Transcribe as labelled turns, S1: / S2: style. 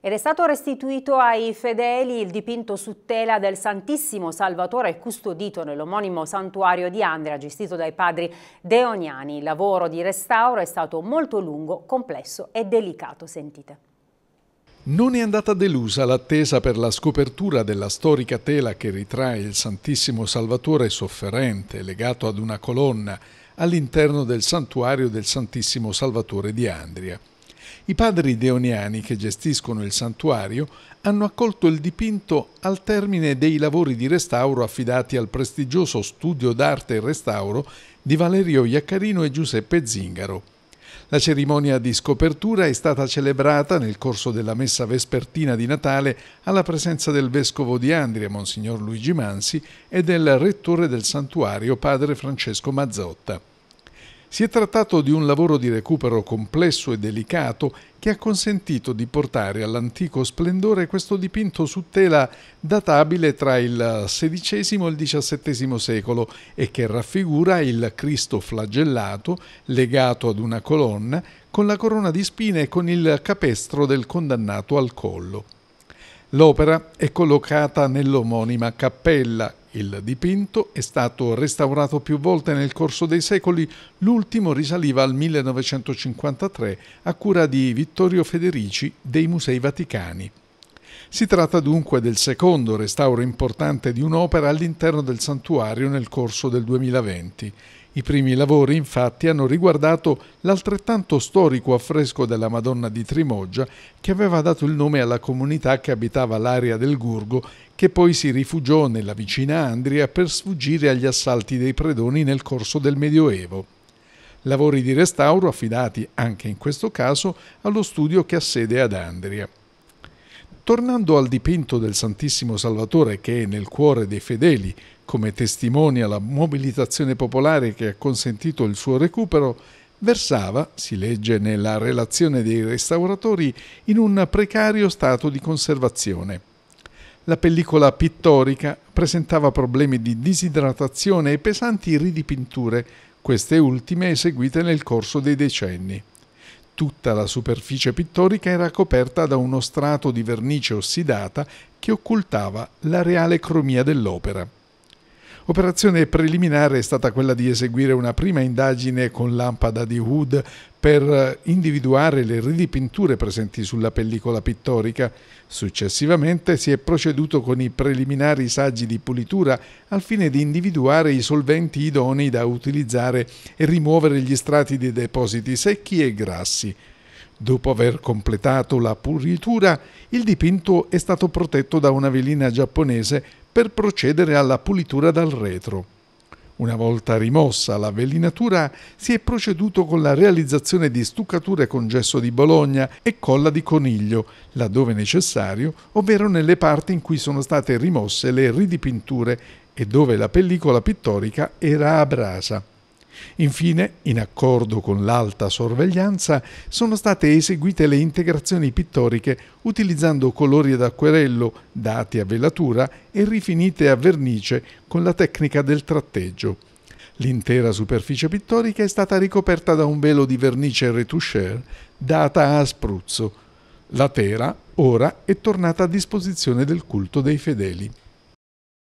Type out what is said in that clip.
S1: Ed è stato restituito ai fedeli il dipinto su tela del Santissimo Salvatore custodito nell'omonimo santuario di Andrea gestito dai padri Deoniani. Il lavoro di restauro è stato molto lungo, complesso e delicato, sentite. Non è andata delusa l'attesa per la scopertura della storica tela che ritrae il Santissimo Salvatore sofferente, legato ad una colonna, all'interno del santuario del Santissimo Salvatore di Andria. I padri deoniani che gestiscono il santuario hanno accolto il dipinto al termine dei lavori di restauro affidati al prestigioso studio d'arte e restauro di Valerio Iaccarino e Giuseppe Zingaro. La cerimonia di scopertura è stata celebrata nel corso della messa vespertina di Natale alla presenza del vescovo di Andria, Monsignor Luigi Mansi, e del rettore del santuario, padre Francesco Mazzotta. Si è trattato di un lavoro di recupero complesso e delicato che ha consentito di portare all'antico splendore questo dipinto su tela databile tra il XVI e il XVII secolo e che raffigura il Cristo flagellato legato ad una colonna con la corona di spine e con il capestro del condannato al collo. L'opera è collocata nell'omonima cappella. Il dipinto è stato restaurato più volte nel corso dei secoli, l'ultimo risaliva al 1953 a cura di Vittorio Federici dei Musei Vaticani. Si tratta dunque del secondo restauro importante di un'opera all'interno del santuario nel corso del 2020. I primi lavori infatti hanno riguardato l'altrettanto storico affresco della Madonna di Trimoggia che aveva dato il nome alla comunità che abitava l'area del Gurgo che poi si rifugiò nella vicina Andria per sfuggire agli assalti dei predoni nel corso del Medioevo. Lavori di restauro affidati anche in questo caso allo studio che ha sede ad Andria. Tornando al dipinto del Santissimo Salvatore che è nel cuore dei fedeli, come testimonia la mobilitazione popolare che ha consentito il suo recupero, versava, si legge nella relazione dei restauratori, in un precario stato di conservazione. La pellicola pittorica presentava problemi di disidratazione e pesanti ridipinture, queste ultime eseguite nel corso dei decenni. Tutta la superficie pittorica era coperta da uno strato di vernice ossidata che occultava la reale cromia dell'opera. Operazione preliminare è stata quella di eseguire una prima indagine con lampada di Hood per individuare le ridipinture presenti sulla pellicola pittorica. Successivamente si è proceduto con i preliminari saggi di pulitura al fine di individuare i solventi idonei da utilizzare e rimuovere gli strati di depositi secchi e grassi. Dopo aver completato la pulitura, il dipinto è stato protetto da una velina giapponese per procedere alla pulitura dal retro. Una volta rimossa la velinatura, si è proceduto con la realizzazione di stuccature con gesso di Bologna e colla di coniglio, laddove necessario, ovvero nelle parti in cui sono state rimosse le ridipinture e dove la pellicola pittorica era a brasa. Infine, in accordo con l'alta sorveglianza, sono state eseguite le integrazioni pittoriche utilizzando colori ad acquerello dati a velatura e rifinite a vernice con la tecnica del tratteggio. L'intera superficie pittorica è stata ricoperta da un velo di vernice retoucher data a spruzzo. La tela ora è tornata a disposizione del culto dei fedeli.